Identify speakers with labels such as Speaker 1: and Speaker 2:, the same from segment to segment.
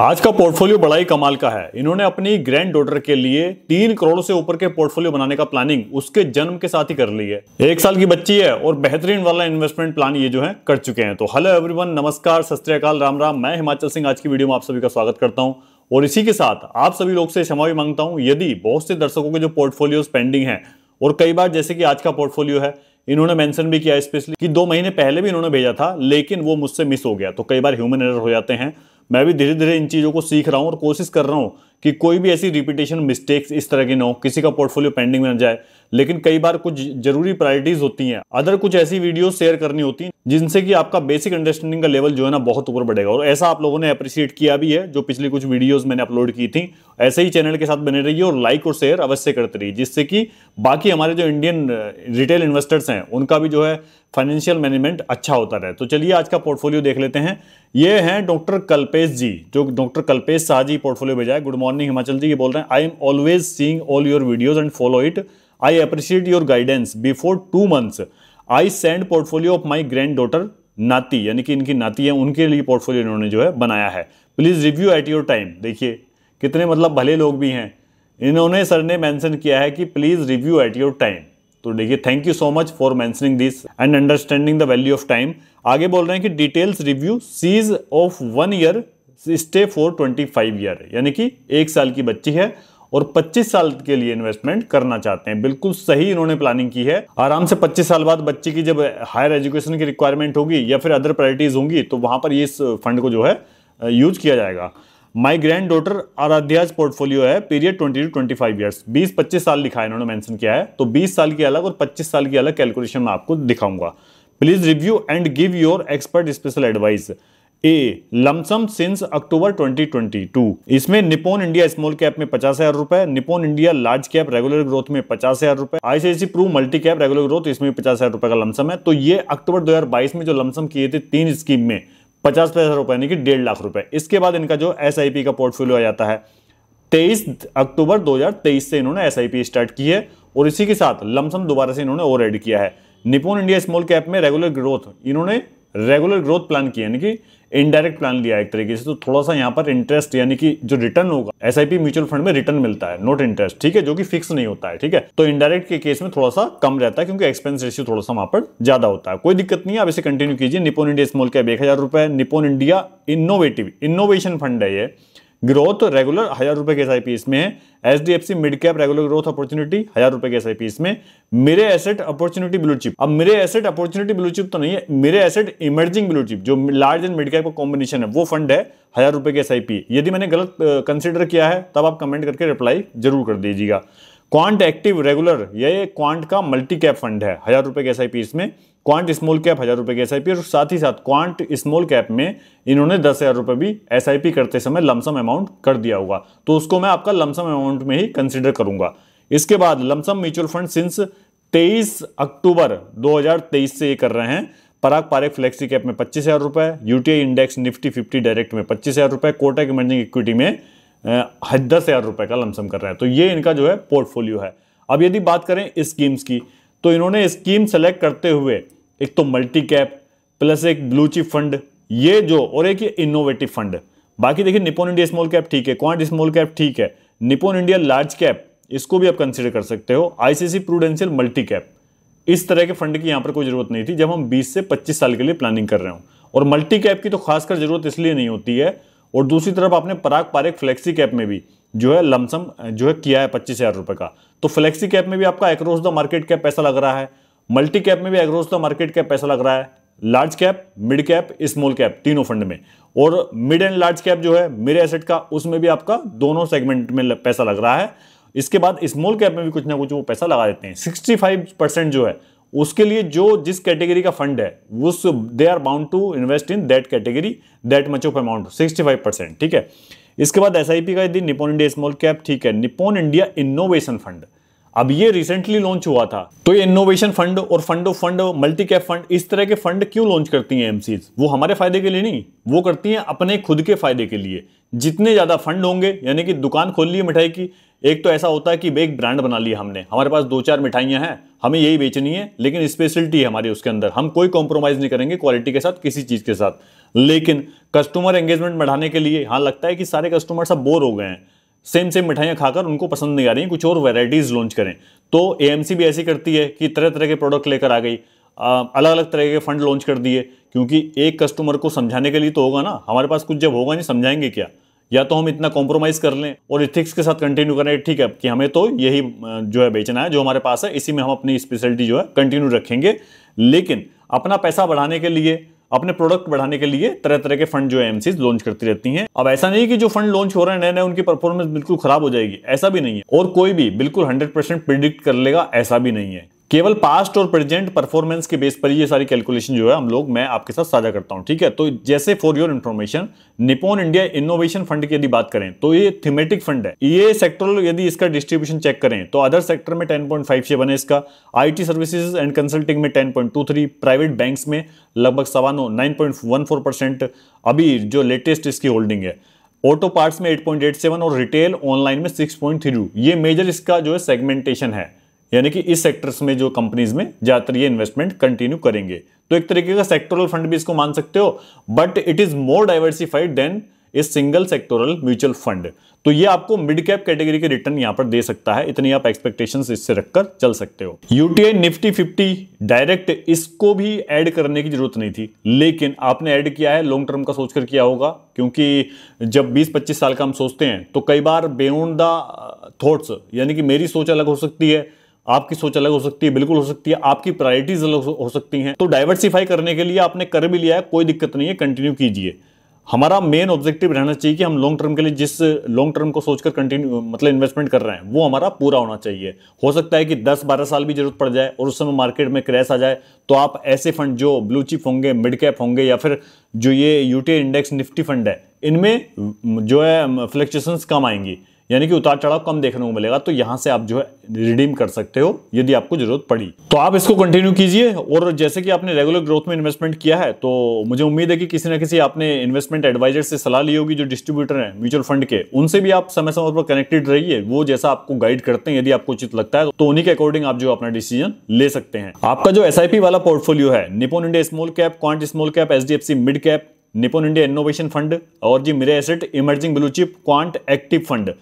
Speaker 1: आज का पोर्टफोलियो बड़ा ही कमाल का है इन्होंने अपनी ग्रैंड डॉटर के लिए तीन करोड़ से ऊपर के पोर्टफोलियो बनाने का प्लानिंग उसके जन्म के साथ ही कर ली है एक साल की बच्ची है और बेहतरीन वाला इन्वेस्टमेंट प्लान ये जो है कर चुके हैं तो हेलो एवरीवन नमस्कार सत्याकाल राम राम मैं हिमाचल सिंह आज की वीडियो में आप सभी का स्वागत करता हूँ और इसी के साथ आप सभी लोग से क्षमा भी मांगता हूँ यदि बहुत से दर्शकों के जो पोर्टफोलियोज पेंडिंग है और कई बार जैसे कि आज का पोर्टफोलियो है इन्होंने मेंशन भी किया स्पेशली कि दो महीने पहले भी इन्होंने भेजा था लेकिन वो मुझसे मिस हो गया तो कई बार ह्यूमन एरर हो जाते हैं मैं भी धीरे धीरे इन चीज़ों को सीख रहा हूँ और कोशिश कर रहा हूँ कि कोई भी ऐसी रिपीटेशन मिस्टेक्स इस तरह की ना हो किसी का पोर्टफोलियो पेंडिंग में ना जाए लेकिन कई बार कुछ जरूरी प्रायोरिटीज होती हैं अदर कुछ ऐसी वीडियो शेयर करनी होती हैं जिनसे कि आपका बेसिक अंडरस्टैंडिंग का लेवल जो है ना बहुत ऊपर बढ़ेगा और ऐसा आप लोगों ने अप्रिशिएट किया भी है जो पिछली कुछ वीडियोस मैंने अपलोड की थी ऐसे ही चैनल के साथ बने रहिए और लाइक और शेयर अवश्य करते रहिए जिससे कि बाकी हमारे जो इंडियन रिटेल इन्वेस्टर्स हैं उनका भी जो है फाइनेंशियल मैनेजमेंट अच्छा होता रहे तो चलिए आज का पोर्टफोलियो देख लेते हैं ये हैं डॉक्टर कल्पेश जी जो डॉक्टर कल्पेश शाह जी पोर्टफोलियो भेजा है गुड मॉर्निंग हिमाचल जी ये बोल रहे हैं I am always seeing all your videos and follow it I appreciate your guidance before two months I send portfolio of my granddaughter नाती यानी कि इनकी नाती है उनके लिए पोर्टफोलियो इन्होंने जो है बनाया है please review at your time देखिए कितने मतलब भले लोग भी हैं इन्होंने सर ने मैंसन किया है कि please review at your time तो देखिए thank you so much for mentioning this and understanding the value of time आगे बोल रहे हैं कि details review sees of one year stay for twenty five year यानी कि एक साल की बच्ची है और 25 साल के लिए इन्वेस्टमेंट करना चाहते हैं बिल्कुल सही इन्होंने प्लानिंग की है आराम से 25 साल बाद बच्चे की जब हायर एजुकेशन की रिक्वायरमेंट होगी या फिर अदर प्रायोरिटीज होंगी तो वहां पर इस फंड को जो है यूज किया जाएगा my granddaughter Aaradhya's portfolio है period twenty to twenty five years बीस पच्चीस साल लिखा है इन्होंने मैंशन किया है तो बीस साल की अलग और पच्चीस साल की अलग कैलकुलेशन मैं आपको दिखाऊंगा please review and give your expert special advice a lump sum since October 2022 इसमें निपोन इंडिया स्मॉल कैप में पचास हजार रुपए Nippon India large cap regular growth में पचास हजार रुपए ICICI proof multi cap regular growth इसमें पचास हजार रुपए का लमसम है तो ये अक्टूबर 2022 में जो लमसम किए थे तीन स्कीम में पचास पचास हजार रुपए यानी कि डेढ़ लाख रुपए इसके बाद इनका जो एस का पोर्टफोलियो आ जाता है तेईस अक्टूबर दो से इन्होंने एस स्टार्ट की है और इसी के साथ लमसम दोबारा से इन्होंने और एड किया है निपोन इंडिया स्मॉल कैप में रेगुलर ग्रोथ इन्होंने रेगुलर ग्रोथ प्लान किया यानी कि इनडायरेक्ट प्लान लिया एक तरीके से तो थोड़ा सा यहाँ पर इंटरेस्ट यानी कि जो रिटर्न होगा एस म्यूचुअल फंड में रिटर्न मिलता है नोट इंटरेस्ट ठीक है जो कि फिक्स नहीं होता है ठीक है तो इनडायरेक्ट के केस में थोड़ा सा कम रहता है क्योंकि एक्सपेंस रेशियो थोड़ा सा वहां पर ज्यादा होता है कोई दिक्कत नहीं है आप इसे कंटिन्यू कीजिए निपोन इंडिया स्मॉल कैप एक हजार रुपए Nippon India innovative innovation fund है ये ग्रोथ रेगुलर हजार रुपए के एस में है H D F C mid cap regular growth opportunity हजार रुपए के एस में मेरे एसेट अपॉर्चुनिटी ब्लू चिप अब मेरे एसेट अपॉर्चुनिटी ब्लू चिप तो नहीं है Mirae Asset emerging blue chip जो लार्ज एंड मिड कैप का कॉम्बिनेशन है वो फंड है हजार रुपए के एस यदि मैंने गलत कंसिडर किया है तब आप कमेंट करके रिप्लाई जरूर कर दीजिएगा क्वांट एक्टिव रेगुलर यह क्वांट का मल्टी कैप फंड है हजार रुपए के एस इसमें क्वांट स्मॉल कैप हज़ार रुपये की एसआईपी और साथ ही साथ क्वांट स्मॉल कैप में इन्होंने दस हज़ार रुपये भी एस करते समय लमसम अमाउंट कर दिया होगा तो उसको मैं आपका लमसम अमाउंट में ही कंसिडर करूंगा इसके बाद lump sum mutual fund since 23 October 2023 से ये कर रहे हैं पराग पारेख फ्लेक्सी कैप में पच्चीस हज़ार रुपये UTI index Nifty fifty direct में पच्चीस हज़ार रुपये कोटक इमर्जिंग इक्विटी में दस हज़ार रुपये का लमसम कर रहे हैं तो ये इनका जो है पोर्टफोलियो है अब यदि बात करें स्कीम्स की तो इन्होंने स्कीम सेलेक्ट करते हुए एक तो मल्टी कैप प्लस एक ब्लू चिप फंड ये जो और एक ये इनोवेटिव फंड बाकी देखिए निपोन इंडिया स्मॉल कैप ठीक है क्वांट स्मॉल कैप ठीक है निपोन इंडिया लार्ज कैप इसको भी आप कंसिडर कर सकते हो आईसीसी प्रूडेंशियल मल्टी कैप इस तरह के फंड की यहां पर कोई जरूरत नहीं थी जब हम 20 से 25 साल के लिए प्लानिंग कर रहे हो और मल्टी कैप की तो खासकर जरूरत इसलिए नहीं होती है और दूसरी तरफ आपने पराग पारे फ्लेक्सी कैप में भी जो है लमसम जो है किया है पच्चीस हजार रुपए का तो फ्लेक्सी कैप में भी आपका एक्रॉस द मार्केट कैप पैसा लग रहा है मल्टी कैप में भी अगर तो मार्केट कैप पैसा लग रहा है large cap mid cap small cap तीनों फंड में और मिड एंड लार्ज कैप जो है मेरे एसेट का उसमें भी आपका दोनों सेगमेंट में पैसा लग रहा है इसके बाद स्मॉल कैप में भी कुछ ना कुछ वो पैसा लगा देते हैं सिक्सटी परसेंट जो है उसके लिए जो जिस कैटेगरी का फंड है उस they are bound to invest in that category that much of amount 65 percent ठीक है इसके बाद एस का यदि निपोन इंडिया स्मॉल कैप ठीक है निपोन इंडिया इनोवेशन फंड अब ये रिसेंटली लॉन्च हुआ था तो ये इनोवेशन फंड और fund of fund multi cap fund इस तरह के फंड क्यों लॉन्च करती हैं एमसीज वो हमारे फायदे के लिए नहीं वो करती हैं अपने खुद के फायदे के लिए जितने ज़्यादा फंड होंगे यानी कि दुकान खोल ली मिठाई की एक तो ऐसा होता है कि एक ब्रांड बना लिया हमने हमारे पास दो चार मिठाइयां हैं हमें यही बेचनी है लेकिन स्पेशलिटी है हमारी उसके अंदर हम कोई कॉम्प्रोमाइज़ नहीं करेंगे क्वालिटी के साथ किसी चीज़ के साथ लेकिन कस्टमर एंगेजमेंट बढ़ाने के लिए हाँ लगता है कि सारे कस्टमर सब बोर हो गए हैं सेम सेम मिठाइयाँ खाकर उनको पसंद नहीं आ रही कुछ और वेराइटीज़ लॉन्च करें तो ए भी ऐसी करती है कि तरह तरह के प्रोडक्ट लेकर आ गई अलग अलग तरह के फ़ंड लॉन्च कर दिए क्योंकि एक कस्टमर को समझाने के लिए तो होगा ना हमारे पास कुछ जब होगा नहीं समझाएंगे क्या या तो हम इतना कॉम्प्रोमाइज़ कर लें और इथिक्स के साथ कंटिन्यू करें ठीक है कि हमें तो यही जो है बेचना है जो हमारे पास है इसी में हम अपनी स्पेशलिटी जो है कंटिन्यू रखेंगे लेकिन अपना पैसा बढ़ाने के लिए अपने प्रोडक्ट बढ़ाने के लिए तरह तरह के फंड जो है एमसीज लॉन्च करती रहती हैं अब ऐसा नहीं कि जो फंड लॉन्च हो रहे हैं नए नए उनकी परफॉर्मेंस बिल्कुल खराब हो जाएगी ऐसा भी नहीं है और कोई भी बिल्कुल हंड्रेड परसेंट प्रिडिक्ट कर लेगा ऐसा भी नहीं है केवल पास्ट और प्रेजेंट परफॉर्मेंस के बेस पर ये सारी कैलकुलेशन जो है हम लोग मैं आपके साथ साझा करता हूँ ठीक है तो जैसे for your information Nippon India innovation fund की यदि बात करें तो ये थीमेटिक फंड है ये सेक्टर यदि इसका डिस्ट्रीब्यूशन चेक करें तो अदर सेक्टर में टेन पॉइंट फाइव 10.57 है इसका टी सर्विसेज एंड कंसल्टिंग में थ्री प्राइवेट बैंक्स में लगभग सवा नो नाइन अभी जो लेटेस्ट इसकी होल्डिंग है ऑटो पार्ट्स में सेवन और रिटेल ऑनलाइन में टू ये मेजर इसका जो है सेगमेंटेशन है यानी कि इस सेक्टर्स में जो कंपनीज में ज़्यादातर ये इन्वेस्टमेंट कंटिन्यू करेंगे तो एक तरीके का सेक्टोरल फंड भी इसको मान सकते हो but it is more diversified than a single sectoral mutual fund तो ये आपको मिड कैप कैटेगरी के रिटर्न यहाँ पर दे सकता है इतनी आप एक्सपेक्टेशन इससे रखकर चल सकते हो यूटीआई निफ्टी फिफ्टी डायरेक्ट इसको भी ऐड करने की जरूरत नहीं थी लेकिन आपने ऐड किया है लॉन्ग टर्म का सोचकर किया होगा क्योंकि जब 20-25 साल का हम सोचते हैं तो कई बार बियॉन्ड द थॉट्स यानी कि मेरी सोच अलग हो सकती है आपकी सोच अलग हो सकती है बिल्कुल हो सकती है आपकी प्रायोरिटीज अलग हो सकती हैं तो डाइवर्सिफाई करने के लिए आपने कर भी लिया है कोई दिक्कत नहीं है कंटिन्यू कीजिए हमारा मेन ऑब्जेक्टिव रहना चाहिए कि हम लॉन्ग टर्म के लिए जिस लॉन्ग टर्म को सोचकर कंटिन्यू मतलब इन्वेस्टमेंट कर रहे हैं वो हमारा पूरा होना चाहिए हो सकता है कि 10-12 साल भी जरूरत पड़ जाए और उस समय मार्केट में क्रैश आ जाए तो आप ऐसे फंड जो ब्लू चिप होंगे मिड कैप होंगे या फिर जो ये यूटी इंडेक्स निफ्टी फंड है इनमें जो है फ्लक्चुएशंस कम आएंगी यानी कि उतार चढ़ाव कम देखने को मिलेगा तो यहाँ से आप जो है रिडीम कर सकते हो यदि आपको जरूरत पड़ी तो आप इसको कंटिन्यू कीजिए और जैसे कि आपने रेगुलर ग्रोथ में इन्वेस्टमेंट किया है तो मुझे उम्मीद है कि किसी ना किसी आपने इन्वेस्टमेंट एडवाइजर से सलाह ली होगी जो डिस्ट्रीब्यूटर है म्यूचुअल फंड के उनसे भी आप समय समय पर कनेक्टेड रहिए वो जैसा आपको गाइड करते हैं यदि आपको उचित लगता है तो उन्हीं के अकॉर्डिंग आप जो अपना डिसीजन ले सकते हैं आपका जो एस वाला पोर्टफोलियो है Nippon India small cap Quant small cap H mid cap Nippon India innovation fund और जी Mirae Asset emerging blue chip Quant active fund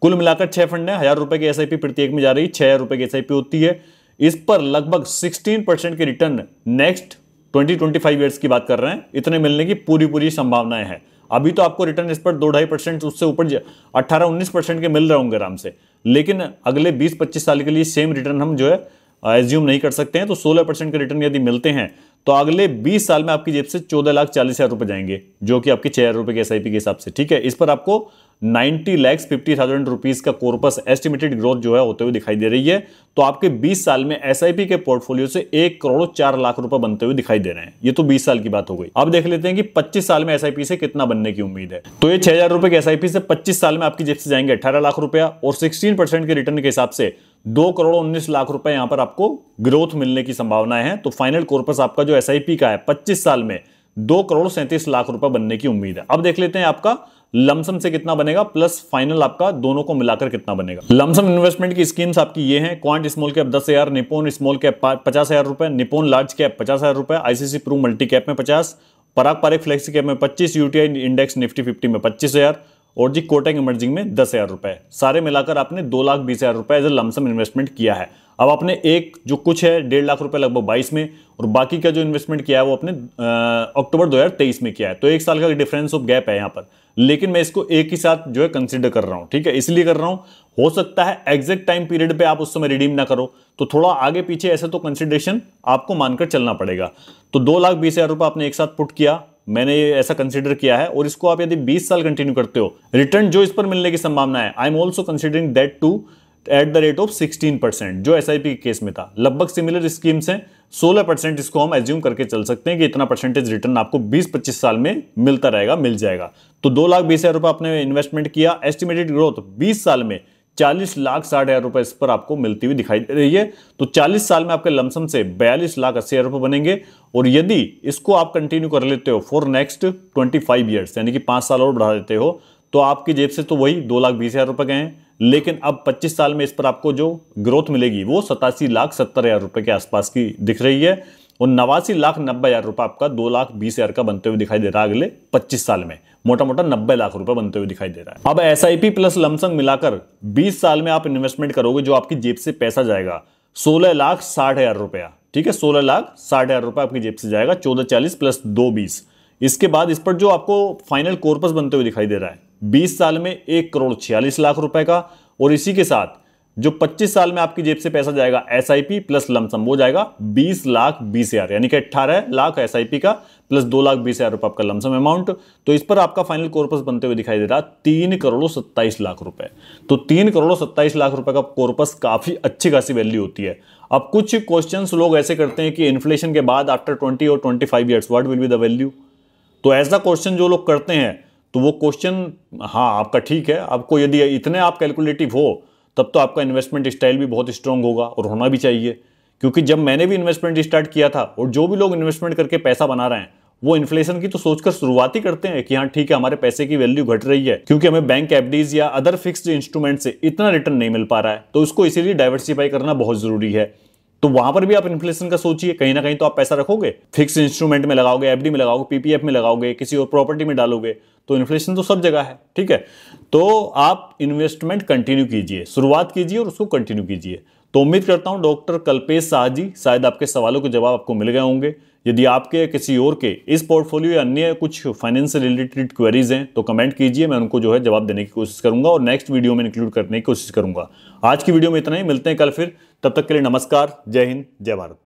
Speaker 1: कुल मिलाकर छह फंड है हजार रुपए की एस प्रत्येक में जा रही है छह हजार रुपए की एस होती है इस पर लगभग सिक्सटीन परसेंट के return next twenty twenty five years की बात कर रहे हैं इतने मिलने की पूरी पूरी संभावनाएं हैं अभी तो आपको रिटर्न इस पर दो ढाई परसेंट उससे ऊपर अट्ठारह उन्नीस परसेंट के मिल रहे होंगे आराम से लेकिन अगले बीस पच्चीस साल के लिए सेम रिटर्न हम जो है एज्यूम नहीं कर सकते हैं तो 16 परसेंट के रिटर्न यदि मिलते हैं तो अगले 20 साल में आपकी जेब से चौदह लाख चालीस हज़ार रुपए जाएंगे जो कि आपके छह हज़ार रुपए के एस के हिसाब से ठीक है इस पर आपको ninety lakhs fifty thousand rupees का कोर्पस एस्टिमेटेड ग्रोथ जो है होते हुए दिखाई दे रही है तो आपके 20 साल में एस के पोर्टफोलियो से एक करोड़ चार लाख रुपए बनते हुए दिखाई दे रहे हैं ये तो 20 साल की बात हो गई अब देख लेते हैं कि 25 साल में एस से कितना बनने की उम्मीद है तो ये छह हजार रुपए के एस से पच्चीस साल में आपकी जेब से जाएंगे अठारह लाख रुपया और सिक्सटीन के रिटर्न के हिसाब से दो करोड़ उन्नीस लाख रुपए यहां पर आपको ग्रोथ मिलने की संभावना है तो फाइनल कोर्पस आपका जो एस का है पच्चीस साल में दो करोड़ सैंतीस लाख रुपए बनने की उम्मीद है अब देख लेते हैं आपका लमसम से कितना बनेगा प्लस फाइनल आपका दोनों को मिलाकर कितना बनेगा लमसम इन्वेस्टमेंट की स्कीम्स आपकी ये हैं क्वांट स्मॉल कैप दस हजार निपोन स्मॉल कैप पचास हजार रुपए निपोन लार्ज कैप पचास हजार रुपए आईसीसी प्रू मल्टी कैप में पचास पराग पारिक फ्लेक्सी कैप में पच्चीस यूटीआई इंडेक्स निफ्टी फिफ्टी में पच्चीस हजार और जी कोटेक इमर्जिंग में दस हज़ार रुपए सारे मिलाकर आपने दो लाख बीस हज़ार रुपए एज ए लमसम इन्वेस्टमेंट किया है अब आपने एक जो कुछ है डेढ़ लाख रुपए लगभग बाईस में और बाकी का जो इन्वेस्टमेंट किया है वो आपने अक्टूबर दो में किया है तो एक साल का डिफरेंस ऑफ गैप है यहाँ पर लेकिन मैं इसको एक ही साथ जो है कंसिडर कर रहा हूँ ठीक है इसलिए कर रहा हूँ हो सकता है एग्जैक्ट टाइम पीरियड पे आप उस समय रिडीम ना करो तो थोड़ा आगे पीछे ऐसे तो कंसिडरेशन आपको मानकर चलना पड़ेगा तो दो लाख बीस हज़ार रुपये आपने एक साथ पुट किया मैंने ये ऐसा कंसिडर किया है और इसको आप यदि 20 साल कंटिन्यू करते हो रिटर्न जो इस पर मिलने की संभावना है I am also considering that too at the rate of 16 percent जो एस के केस में था लगभग सिमिलर स्कीम्स हैं 16 परसेंट इसको हम एज्यूम करके चल सकते हैं कि इतना परसेंटेज रिटर्न आपको 20-25 साल में मिलता रहेगा मिल जाएगा तो दो लाख बीस हजार रुपये आपने इन्वेस्टमेंट किया एस्टिमेटेड ग्रोथ 20 साल में चालीस लाख साठ हजार रुपए इस पर आपको मिलती हुई दिखाई दे रही है तो चालीस साल में आपके लमसम से बयालीस लाख अस्सी हजार रुपए बनेंगे और यदि इसको आप कंटिन्यू कर लेते हो for next twenty five years यानी कि पांच साल और बढ़ा देते हो तो आपकी जेब से तो वही दो लाख बीस हजार रुपए गए हैं लेकिन अब पच्चीस साल में इस पर आपको जो ग्रोथ मिलेगी वो सतासी लाख सत्तर हजार रुपए के आसपास की दिख रही है और नवासी लाख नब्बे हज़ार रुपये आपका दो लाख बीस हज़ार का बनते हुए दिखाई दे रहा है अगले पच्चीस साल में मोटा मोटा नब्बे लाख रुपए बनते हुए दिखाई दे रहा है अब एस प्लस लमसंग मिलाकर बीस साल में आप इन्वेस्टमेंट करोगे जो आपकी जेब से पैसा जाएगा सोलह लाख साठ हज़ार रुपया ठीक है सोलह लाख साठ हज़ार रुपये आपकी जेब से जाएगा चौदह चालीस प्लस दो बीस इसके बाद इस पर जो आपको फाइनल कोर्पस बनते हुए दिखाई दे रहा है बीस साल में एक करोड़ छियालीस लाख रुपए का और इसी के साथ जो 25 साल में आपकी जेब से पैसा जाएगा S I P plus lump sum वो जाएगा 20 लाख बीस हजार यानी कि 18 लाख एस आई पी का प्लस दो लाख बीस हजार रुपये आपका लमसम अमाउंट तो इस पर आपका फाइनल कोर्पस बनते हुए दिखाई दे रहा तीन करोड़ सत्ताईस लाख रुपए तो तीन करोड़ सत्ताईस लाख रुपए का कोर्पस काफी अच्छी खासी वैल्यू होती है अब कुछ क्वेश्चन लोग ऐसे करते हैं कि इन्फ्लेशन के बाद आफ्टर ट्वेंटी और twenty five years what will be the value तो ऐसा क्वेश्चन जो लोग करते हैं तो वो क्वेश्चन हाँ आपका ठीक है आपको यदि इतने आप कैलकुलेटिव हो तब तो आपका इन्वेस्टमेंट स्टाइल भी बहुत स्ट्रांग होगा और होना भी चाहिए क्योंकि जब मैंने भी इन्वेस्टमेंट स्टार्ट किया था और जो भी लोग इन्वेस्टमेंट करके पैसा बना रहे हैं वो इन्फ्लेशन की तो सोचकर शुरुआत ही करते हैं कि हाँ ठीक है हमारे पैसे की वैल्यू घट रही है क्योंकि हमें बैंक एफडीज या अदर फिक्स्ड इंस्ट्रूमेंट से इतना रिटर्न नहीं मिल पा रहा है तो उसको इसीलिए डाइवर्सिफाई करना बहुत जरूरी है तो वहां पर भी आप इन्फ्लेशन का सोचिए कहीं ना कहीं तो आप पैसा रखोगे फिक्स इंस्ट्रूमेंट में लगाओगे एफडी में लगाओगे पीपीएफ में लगाओगे किसी और प्रॉपर्टी में डालोगे तो इन्फ्लेशन तो सब जगह है ठीक है तो आप इन्वेस्टमेंट कंटिन्यू कीजिए शुरुआत कीजिए और उसको कंटिन्यू कीजिए तो उम्मीद करता हूं डॉक्टर कल्पेश शाह जी शायद आपके सवालों के जवाब आपको मिल गए होंगे यदि आपके या किसी और के इस पोर्टफोलियो या अन्य कुछ फाइनेंस से रिलेटेड क्वेरीज हैं तो कमेंट कीजिए मैं उनको जो है जवाब देने की कोशिश करूंगा और नेक्स्ट वीडियो में इंक्लूड करने की कोशिश करूंगा आज की वीडियो में इतना ही मिलते हैं कल फिर तब तक के लिए नमस्कार जय हिंद जय भारत